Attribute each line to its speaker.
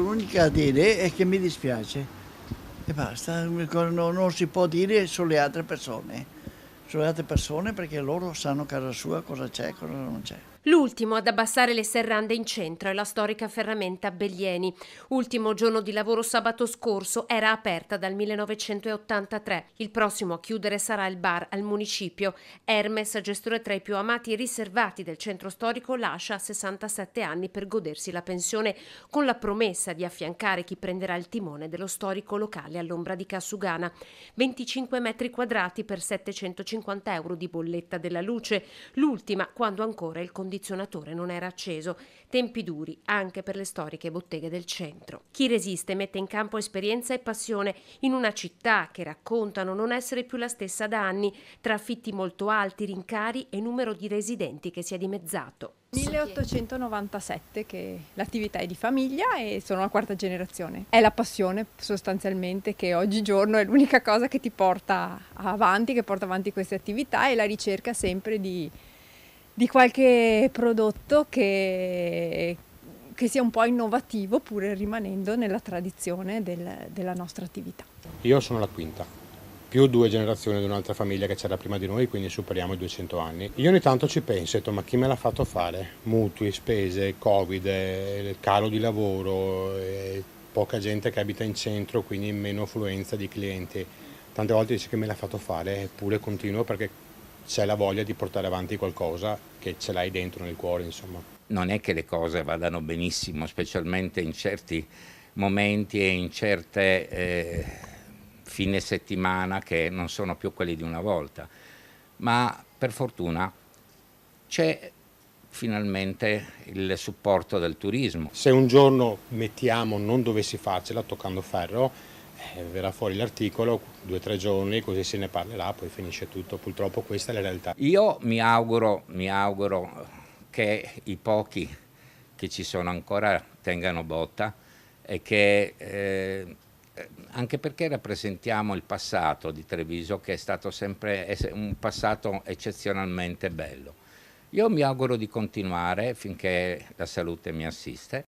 Speaker 1: L'unica a dire è che mi dispiace e basta, non si può dire sulle altre persone sulle cioè altre persone perché loro sanno casa sua cosa c'è e cosa non c'è.
Speaker 2: L'ultimo ad abbassare le serrande in centro è la storica ferramenta Bellieni. Ultimo giorno di lavoro sabato scorso era aperta dal 1983. Il prossimo a chiudere sarà il bar al municipio. Hermes, gestore tra i più amati e riservati del centro storico, lascia a 67 anni per godersi la pensione con la promessa di affiancare chi prenderà il timone dello storico locale all'ombra di Cassugana. 25 metri quadrati per 750 150 euro di bolletta della luce, l'ultima quando ancora il condizionatore non era acceso. Tempi duri anche per le storiche botteghe del centro. Chi resiste mette in campo esperienza e passione in una città che raccontano non essere più la stessa da anni, tra affitti molto alti, rincari e numero di
Speaker 3: residenti che si è dimezzato. 1897 che l'attività è di famiglia e sono la quarta generazione. È la passione sostanzialmente che oggigiorno è l'unica cosa che ti porta avanti, che porta avanti queste attività e la ricerca sempre di, di qualche prodotto che, che sia un po' innovativo pur rimanendo nella tradizione del, della nostra attività.
Speaker 4: Io sono la quinta più due generazioni di un'altra famiglia che c'era prima di noi, quindi superiamo i 200 anni. Io ogni tanto ci penso e dico, ma chi me l'ha fatto fare? Mutui, spese, Covid, calo di lavoro, poca gente che abita in centro, quindi meno affluenza di clienti. Tante volte dice che me l'ha fatto fare, eppure continuo perché c'è la voglia di portare avanti qualcosa che ce l'hai dentro nel cuore, insomma.
Speaker 1: Non è che le cose vadano benissimo, specialmente in certi momenti e in certe... Eh fine settimana che non sono più quelli di una volta. Ma per fortuna c'è finalmente il supporto del turismo. Se un giorno
Speaker 4: mettiamo non dovessi farcela toccando ferro, eh, verrà fuori l'articolo, due
Speaker 1: o tre giorni, così se ne parlerà, poi finisce tutto. Purtroppo questa è la realtà. Io mi auguro, mi auguro che i pochi che ci sono ancora tengano botta e che... Eh, eh, anche perché rappresentiamo il passato di Treviso che è stato sempre un passato eccezionalmente bello. Io mi auguro di continuare finché la salute mi assiste